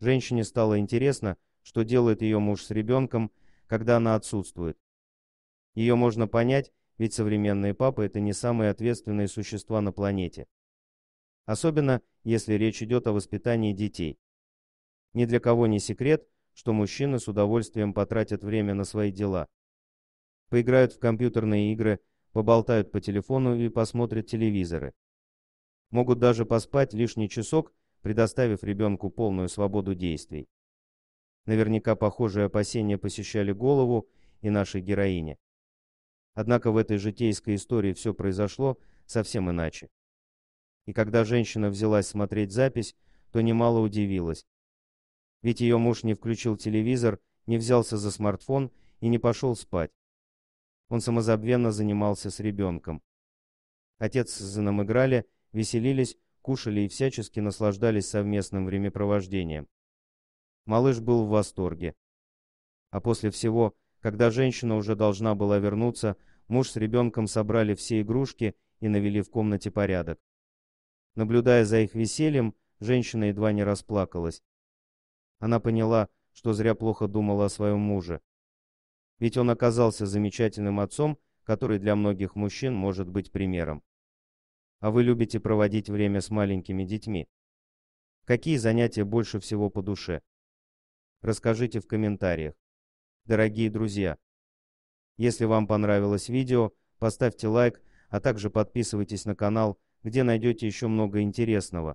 Женщине стало интересно, что делает ее муж с ребенком, когда она отсутствует. Ее можно понять, ведь современные папы – это не самые ответственные существа на планете. Особенно, если речь идет о воспитании детей. Ни для кого не секрет, что мужчины с удовольствием потратят время на свои дела. Поиграют в компьютерные игры, поболтают по телефону и посмотрят телевизоры. Могут даже поспать лишний часок предоставив ребенку полную свободу действий. Наверняка похожие опасения посещали голову и нашей героине. Однако в этой житейской истории все произошло совсем иначе. И когда женщина взялась смотреть запись, то немало удивилась. Ведь ее муж не включил телевизор, не взялся за смартфон и не пошел спать. Он самозабвенно занимался с ребенком. Отец с сыном играли, веселились, кушали и всячески наслаждались совместным времяпровождением. Малыш был в восторге. А после всего, когда женщина уже должна была вернуться, муж с ребенком собрали все игрушки и навели в комнате порядок. Наблюдая за их весельем, женщина едва не расплакалась. Она поняла, что зря плохо думала о своем муже. Ведь он оказался замечательным отцом, который для многих мужчин может быть примером а вы любите проводить время с маленькими детьми? Какие занятия больше всего по душе? Расскажите в комментариях. Дорогие друзья, если вам понравилось видео, поставьте лайк, а также подписывайтесь на канал, где найдете еще много интересного.